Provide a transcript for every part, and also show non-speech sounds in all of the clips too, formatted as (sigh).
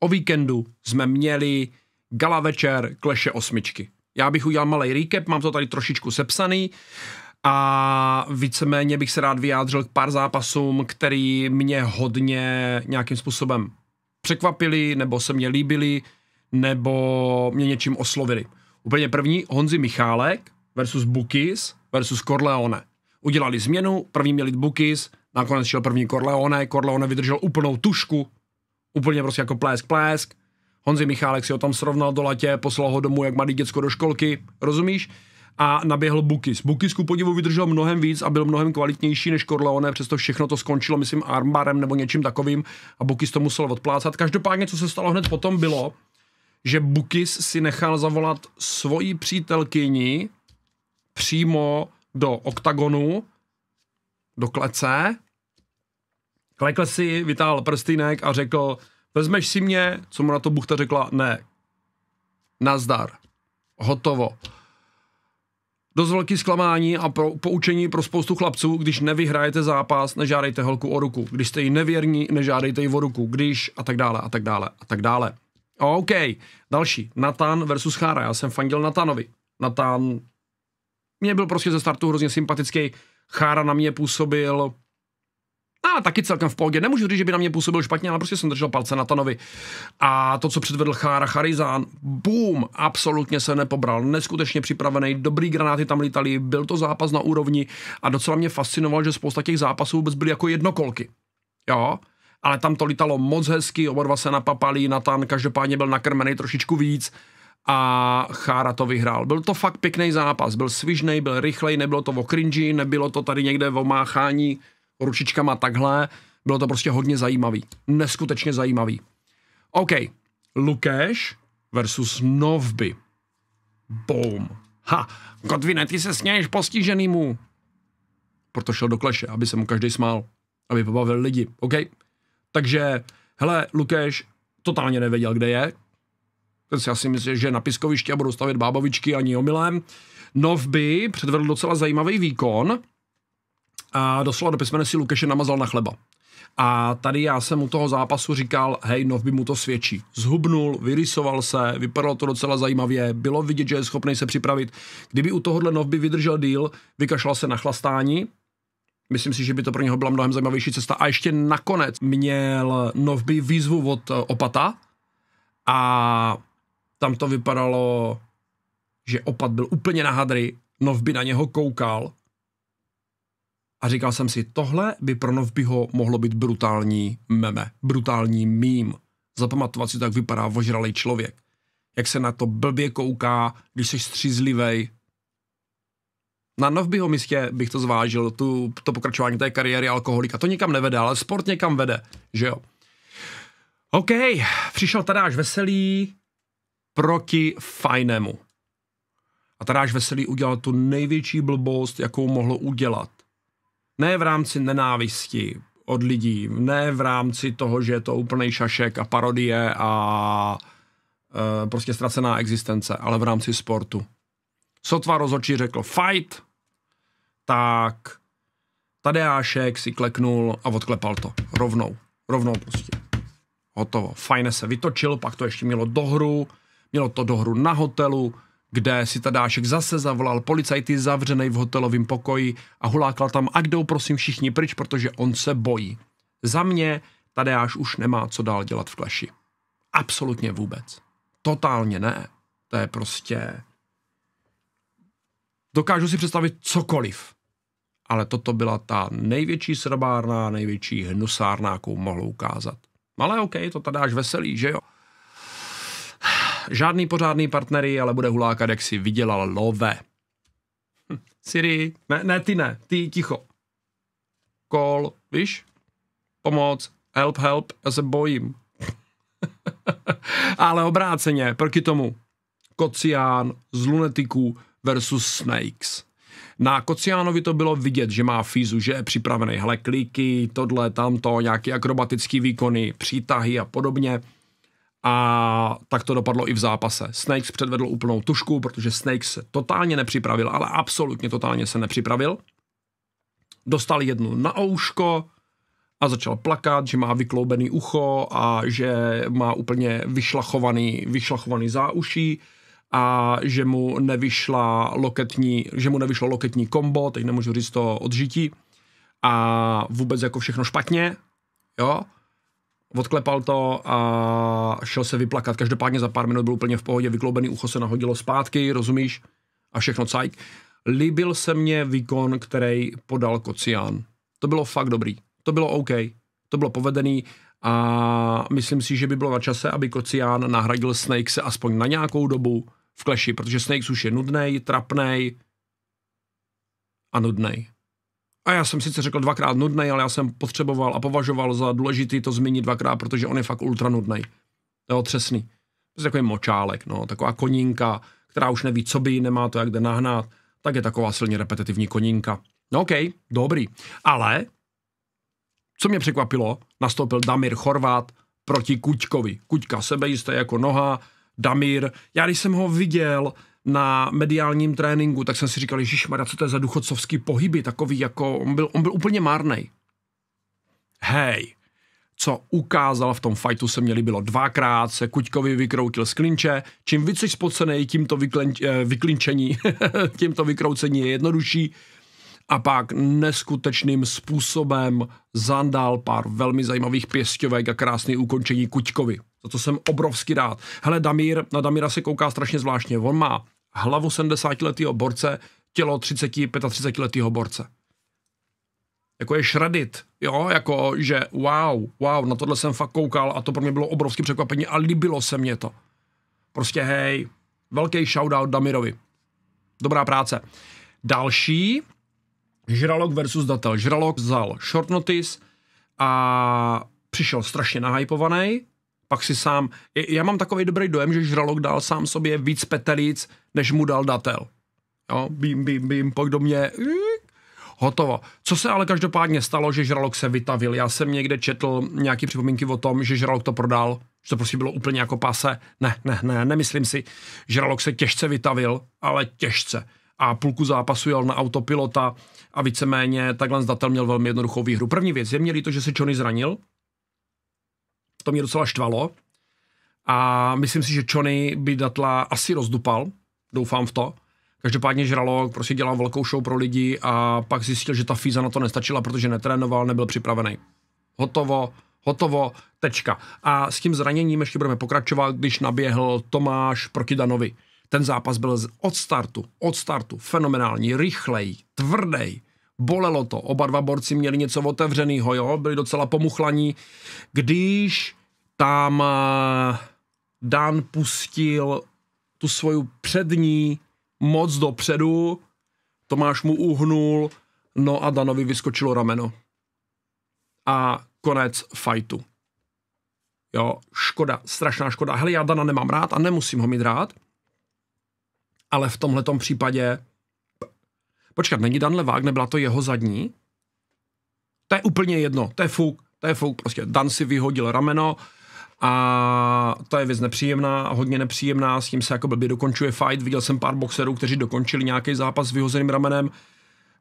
O víkendu jsme měli gala večer Kleše osmičky. Já bych udělal malý recap, mám to tady trošičku sepsaný a víceméně bych se rád vyjádřil k pár zápasům, který mě hodně nějakým způsobem překvapili, nebo se mě líbili, nebo mě něčím oslovili. Úplně první, Honzi Michálek versus Bukis versus Corleone. Udělali změnu, první měli Bukis, nakonec šel první Corleone, Corleone vydržel úplnou tušku, Úplně prostě jako plesk, plesk. Honzi Michálek si ho tam srovnal do latě, poslal ho domů, jak malý děcko do školky, rozumíš? A naběhl Bukis. Bukis ku podivu vydržel mnohem víc a byl mnohem kvalitnější než Corleone, přesto všechno to skončilo, myslím, armbarem nebo něčím takovým a Bukis to musel odplácat. Každopádně, co se stalo hned potom, bylo, že Bukis si nechal zavolat svoji přítelkyni přímo do oktagonu, do klece Klekl si, vytáhl prstýnek a řekl, vezmeš si mě, co mu na to buchta řekla, ne. Nazdar. Hotovo. Dost velký zklamání a pro, poučení pro spoustu chlapců, když nevyhrajete zápas, nežádejte holku o ruku. Když jste jí nevěrní, nežádejte jí o ruku. Když a tak dále, a tak dále, a tak dále. OK, další. Natan versus Chára. Já jsem fandil Natanovi. Natan mě byl prostě ze startu hrozně sympatický. Chára na mě působil a taky celkem v pohodě. Nemůžu říct, že by na mě působil špatně, ale prostě jsem držel palce na Tanovi. A to, co předvedl Chára Charizán, boom, absolutně se nepobral. Neskutečně připravený, dobrý granáty tam lítali, byl to zápas na úrovni a docela mě fascinoval, že spousta těch zápasů vůbec byly jako jednokolky. Jo? Ale tam to lítalo moc hezky, oba dva se napapali, Natan každopádně byl nakrmený trošičku víc a Chára to vyhrál. Byl to fakt pěkný zápas, byl svižný, byl rychlej, nebylo to o cringy, nebylo to tady někde v omáchání ručičkama takhle. Bylo to prostě hodně zajímavý. Neskutečně zajímavý. OK. Lukáš versus Novby. Boom. Ha, Kotvine, ty se sněješ postiženýmu. Proto šel do kleše, aby se mu každý smál. Aby pobavil lidi. OK. Takže, hele, Lukáš totálně nevěděl, kde je. Ten si asi myslí, že na piskovišti a budou stavět bábovičky ani omylem. Novby předvedl docela zajímavý výkon a doslova do písmene si Lukeše namazal na chleba. A tady já jsem u toho zápasu říkal, hej, no by mu to svědčí. Zhubnul, vyrysoval se, vypadalo to docela zajímavě, bylo vidět, že je schopný se připravit. Kdyby u tohohle Novby vydržel díl, vykašlal se na chlastání, Myslím si, že by to pro něho byla mnohem zajímavější cesta. A ještě nakonec měl Novby výzvu od eh, Opata a tam to vypadalo, že Opat byl úplně na hadry, Novby na něho koukal a říkal jsem si, tohle by pro Novbyho mohlo být brutální meme, brutální mím. Zapamatovat si to, jak vypadá vožralý člověk. Jak se na to blbě kouká, když jsi střízlivej. Na Novbyho místě bych to zvážil, tu, to pokračování té kariéry alkoholika. To nikam nevede, ale sport někam vede, že jo. OK, přišel Tadáš Veselý proti Fajnému. A Tadáš Veselý udělal tu největší blbost, jakou mohlo udělat ne v rámci nenávisti od lidí, ne v rámci toho, že je to úplný šašek a parodie a e, prostě ztracená existence, ale v rámci sportu. Sotva rozhodčí řekl fight, tak Tadeášek si kleknul a odklepal to. Rovnou. Rovnou prostě. Hotovo. Fajne se vytočil, pak to ještě mělo dohru, mělo to dohru na hotelu, kde si Tadášek zase zavolal policajty zavřený v hotelovém pokoji a hulákal tam, a jdou prosím všichni pryč, protože on se bojí. Za mě Tadeáš už nemá co dál dělat v kleši. Absolutně vůbec. Totálně ne. To je prostě... Dokážu si představit cokoliv. Ale toto byla ta největší srbárna, největší hnusárná, jakou mohl ukázat. Ale OK, to Tadeáš veselý, že jo? Žádný pořádný partnery, ale bude hulákat, jak si vydělal love. Hm, Siri, ne, ne, ty ne, ty ticho. Call, víš? Pomoc, help, help, já se bojím. (laughs) ale obráceně, proti tomu. Kocián z lunetiků versus Snakes. Na Kociánovi to bylo vidět, že má fízu, že je připravený. Hele, kliky, tohle, tamto, nějaké akrobatické výkony, přítahy a podobně a tak to dopadlo i v zápase. Snakes předvedl úplnou tušku, protože Snakes se totálně nepřipravil, ale absolutně totálně se nepřipravil. Dostal jednu na ouško a začal plakat, že má vykloubený ucho a že má úplně vyšlachovaný, vyšlachovaný záuší a že mu, nevyšla loketní, že mu nevyšlo loketní kombo, teď nemůžu říct to odžití a vůbec jako všechno špatně, jo. Odklepal to a šel se vyplakat. Každopádně za pár minut byl úplně v pohodě, vykloubený ucho se nahodilo zpátky, rozumíš? A všechno cajk. Líbil se mně výkon, který podal Kocián. To bylo fakt dobrý. To bylo OK. To bylo povedený a myslím si, že by bylo na čase, aby Kocián nahradil se aspoň na nějakou dobu v kleši, protože Snake už je nudnej, trapnej a nudnej. A já jsem sice řekl dvakrát nudný, ale já jsem potřeboval a považoval za důležitý to zmínit dvakrát, protože on je fakt ultra nudný. To je třesný. To je takový močálek, no, taková koninka, která už neví, co by, nemá to jak jde nahnat, tak je taková silně repetitivní koninka. No OK, dobrý. Ale, co mě překvapilo, nastoupil Damir Chorvát proti Kuťkovi. Kuťka sebejistý jako noha, Damir. Já když jsem ho viděl, na mediálním tréninku, tak jsem si říkal, Ježíš co to je za duchocovský pohyby, takový jako, on byl, on byl úplně márnej. Hej, co ukázal v tom fightu se měli bylo Dvakrát se Kuťkovi vykroutil z klinče, čím víc jsi spocený, tím to eh, vyklinčení, (laughs) tím to vykroucení je jednodušší a pak neskutečným způsobem zandal pár velmi zajímavých pěstovek a krásný ukončení Kuťkovi. Za to jsem obrovský rád. Hele, Damír, na Damíra se kouká strašně zvláštně. On má hlavu 70-letého borce, tělo 30, 35-letého borce. Jako je šradit, jo, jako že wow, wow, na tohle jsem fakt koukal a to pro mě bylo obrovské překvapení a líbilo se mě to. Prostě hej, velký shoutout Damirovi. Dobrá práce. Další, Žralok versus Datel. Žralok vzal short notice a přišel strašně nahypovaný, pak si sám... Já mám takový dobrý dojem, že žralok dal sám sobě víc petelíc, než mu dal datel. Jo, bím, bím, bím, mě. Eh, hotovo. Co se ale každopádně stalo, že žralok se vytavil? Já jsem někde četl nějaké připomínky o tom, že žralok to prodal, že to prostě bylo úplně jako pase. Ne, ne, ne, nemyslím si. Žralok se těžce vytavil, ale těžce. A půlku zápasu jel na autopilota a víceméně takhle zdatel měl velmi jednoduchou výhru. První věc, je měli to, že se Johnny zranil, to mě docela štvalo. A myslím si, že Johnny by Datla asi rozdupal, doufám v to. Každopádně žralok prostě dělal velkou show pro lidi a pak zjistil, že ta fíza na to nestačila, protože netrénoval, nebyl připravený. Hotovo, hotovo, tečka. A s tím zraněním ještě budeme pokračovat, když naběhl Tomáš proti Danovi. Ten zápas byl od startu, od startu, fenomenální, rychlej, tvrdý. Bolelo to, oba dva borci měli něco otevřeného, jo, byli docela pomuchlaní. Když tam eh, Dan pustil tu svoju přední moc dopředu, Tomáš mu uhnul, no a Danovi vyskočilo rameno. A konec fajtu. Jo, škoda, strašná škoda. Hele, já Dana nemám rád a nemusím ho mít rád, ale v tomhletom případě... Počkat, není Dan levák, nebyla to jeho zadní? To je úplně jedno, to je fuk, to je fuk, prostě Dan si vyhodil rameno, a to je věc nepříjemná, hodně nepříjemná, s tím se jako blbě dokončuje fight, viděl jsem pár boxerů, kteří dokončili nějaký zápas s vyhozeným ramenem,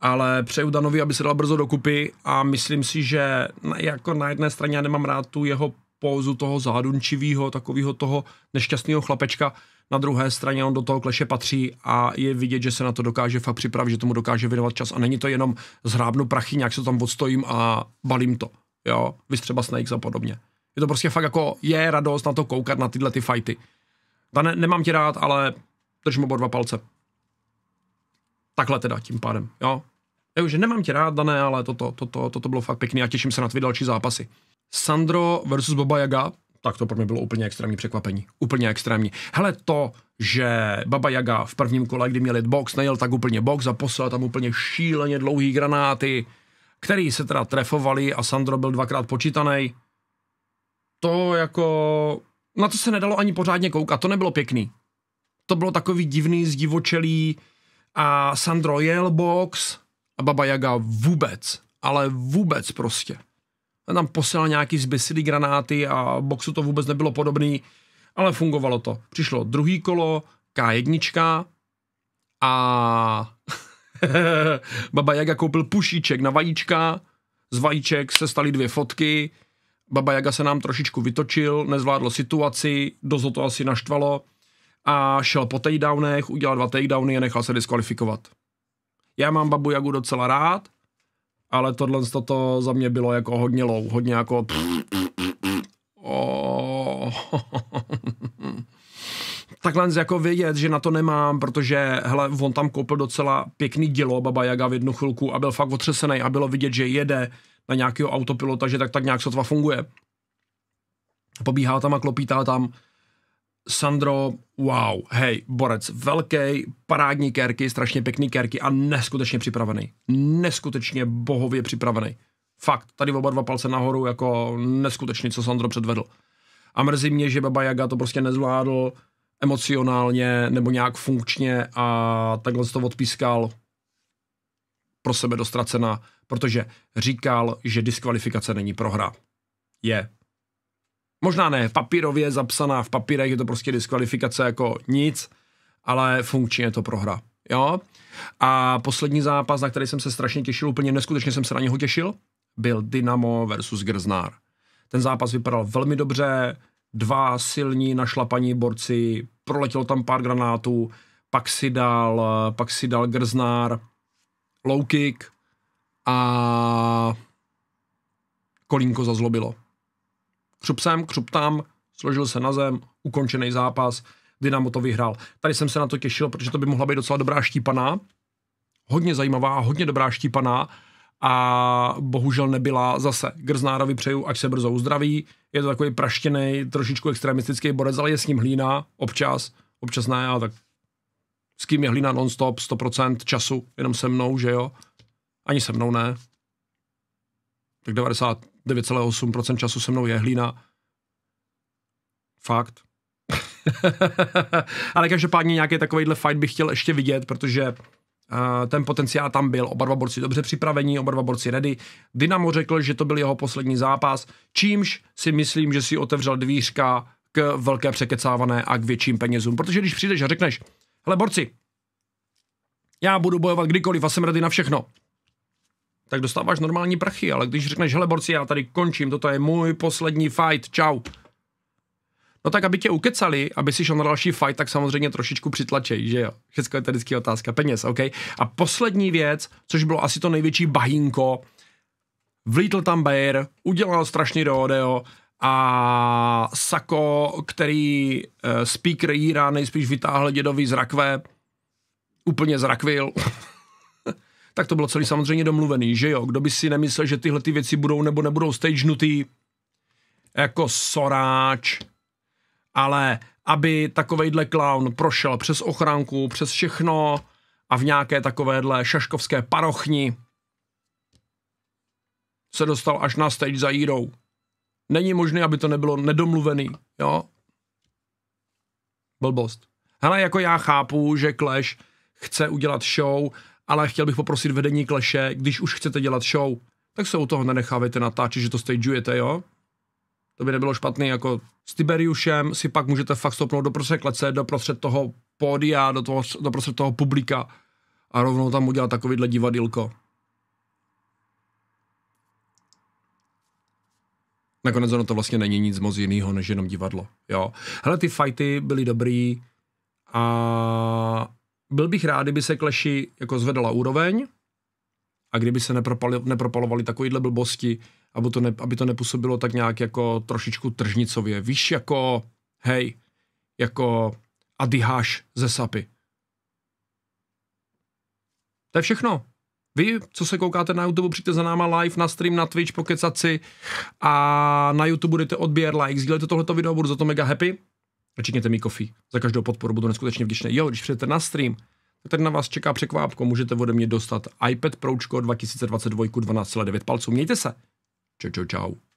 ale přeju Danovi, aby se dal brzo dokupy a myslím si, že jako na jedné straně já nemám rád tu jeho pózu toho zádunčivého, takového toho nešťastného chlapečka, na druhé straně on do toho kleše patří a je vidět, že se na to dokáže fakt připravit, že tomu dokáže věnovat čas a není to jenom zhrábnu prachy, nějak se tam odstojím a balím to. Jo, vystřeba Snakes a podobně. Je to prostě fakt jako, je radost na to koukat, na tyhle ty fighty. Dane, nemám tě rád, ale držím oba dva palce. Takhle teda tím pádem, jo. Jo, že nemám tě rád, Dané, ale toto, toto, toto bylo fakt pěkný a těším se na tvé další zápasy. Sandro versus Baba Jaga, tak to pro mě bylo úplně extrémní překvapení. Úplně extrémní. Hele, to, že Baba Jaga v prvním kole, kdy měl jít box, nejel tak úplně box a poslal tam úplně šíleně dlouhý granáty, který se teda trefovali a Sandro byl dvakrát počítaný to jako, na to se nedalo ani pořádně koukat, to nebylo pěkný. To bylo takový divný, zdivočelý a Sandro jel box a Baba Jaga vůbec, ale vůbec prostě. A tam posílal nějaký zbysilý granáty a boxu to vůbec nebylo podobný, ale fungovalo to. Přišlo druhý kolo, K1 a (laughs) Baba Jaga koupil pušíček na vajíčka, z vajíček se staly dvě fotky, Baba Jaga se nám trošičku vytočil, nezvládl situaci, dost to asi naštvalo a šel po takedownech, udělal dva takedowny a nechal se diskvalifikovat. Já mám Babu Jagu docela rád, ale tohle to za mě bylo jako hodně low, hodně jako (laughs) oh. (laughs) Takhle jako vědět, že na to nemám, protože hele, on tam koupil docela pěkný dělo Baba Jaga v jednu chvilku a byl fakt otřesený a bylo vidět, že jede na nějakého autopilota, že tak, tak nějak sotva funguje. Pobíhá tam a klopítá tam. Sandro, wow, hej, borec, velký, parádní kérky, strašně pěkný kérky a neskutečně připravený. Neskutečně bohově připravený. Fakt, tady oba dva palce nahoru, jako neskutečný, co Sandro předvedl. A mrzí mě, že Baba Jaga to prostě nezvládl emocionálně nebo nějak funkčně a takhle to odpískal pro sebe dostracena, protože říkal, že diskvalifikace není prohra. Je. Možná ne papírově zapsaná, v papírech je to prostě diskvalifikace jako nic, ale funkčně je to prohra. Jo? A poslední zápas, na který jsem se strašně těšil, úplně neskutečně jsem se na něho těšil, byl Dynamo versus Grznár. Ten zápas vypadal velmi dobře, dva silní našlapaní borci, proletělo tam pár granátů, pak si dal, pak si dal Grznár low kick a kolínko zazlobilo. Křup sem, křup tam, složil se na zem, ukončený zápas, Dynamo to vyhrál. Tady jsem se na to těšil, protože to by mohla být docela dobrá štípaná, hodně zajímavá, hodně dobrá štípaná a bohužel nebyla zase. Grznárovi přeju, ať se brzo uzdraví, je to takový praštěný, trošičku extremistický borec, ale je s ním hlína, občas, občas ne, ale tak s kým je hlína nonstop, 100% času, jenom se mnou, že jo? Ani se mnou ne. Tak 99,8% času se mnou je hlína. Fakt. (laughs) Ale každopádně nějaký takovýhle fight bych chtěl ještě vidět, protože Uh, ten potenciál tam byl, oba dva borci dobře připravení, oba dva borci ready. Dynamo řekl, že to byl jeho poslední zápas, čímž si myslím, že si otevřel dvířka k velké překecávané a k větším penězům. Protože když přijdeš a řekneš, Hele, borci, já budu bojovat kdykoliv a jsem rady na všechno. Tak dostáváš normální prachy, ale když řekneš, hele borci, já tady končím, toto je můj poslední fight, čau. No tak, aby tě ukecali, aby si šel na další fight, tak samozřejmě trošičku přitlačej, že jo? Všechno je tady otázka peněz, OK? A poslední věc, což bylo asi to největší bahínko, vlítl tam Bayer, udělal strašný rodeo, a Sako, který uh, speaker Jíra nejspíš vytáhl dědový z rakve, úplně zrakvil. (laughs) tak to bylo celý samozřejmě domluvený, že jo? Kdo by si nemyslel, že tyhle ty věci budou nebo nebudou stagenutý jako soráč, ale aby takovejhle clown prošel přes ochránku, přes všechno a v nějaké takovéhle šaškovské parochni se dostal až na stage za Jírou. Není možné, aby to nebylo nedomluvený, jo? Blbost. Hele, jako já chápu, že Clash chce udělat show, ale chtěl bych poprosit vedení Clashe, když už chcete dělat show, tak se u toho nenechávejte natáčet, že to stageujete, jo? To by nebylo špatný, jako s Tiberiušem si pak můžete fakt stopnout do prostřed klece, do prostřed toho pódia, do, toho, do prostřed toho publika a rovnou tam udělat takovýhle divadilko. Nakonec ono to vlastně není nic moc jiného, než jenom divadlo. Jo. Hele, ty fighty byly dobrý a byl bych rád, kdyby se kleši jako zvedala úroveň a kdyby se nepropali, nepropalovali takovýhle blbosti, aby to, ne, aby to nepůsobilo tak nějak jako trošičku tržnicově. Víš, jako hej, jako Adiháš ze Sapy. To je všechno. Vy, co se koukáte na YouTube, přijďte za náma live na stream, na Twitch, pokecat si a na YouTube budete odběr, like, sdílejte tohleto video, budu za to mega happy. Začněte mi kofí. Za každou podporu budu neskutečně vděčný. Jo, když přijdete na stream, tady na vás čeká překvápko, můžete ode mě dostat iPad Pročko 2022 12,9 palců. Mějte se. Čau, čau, čau.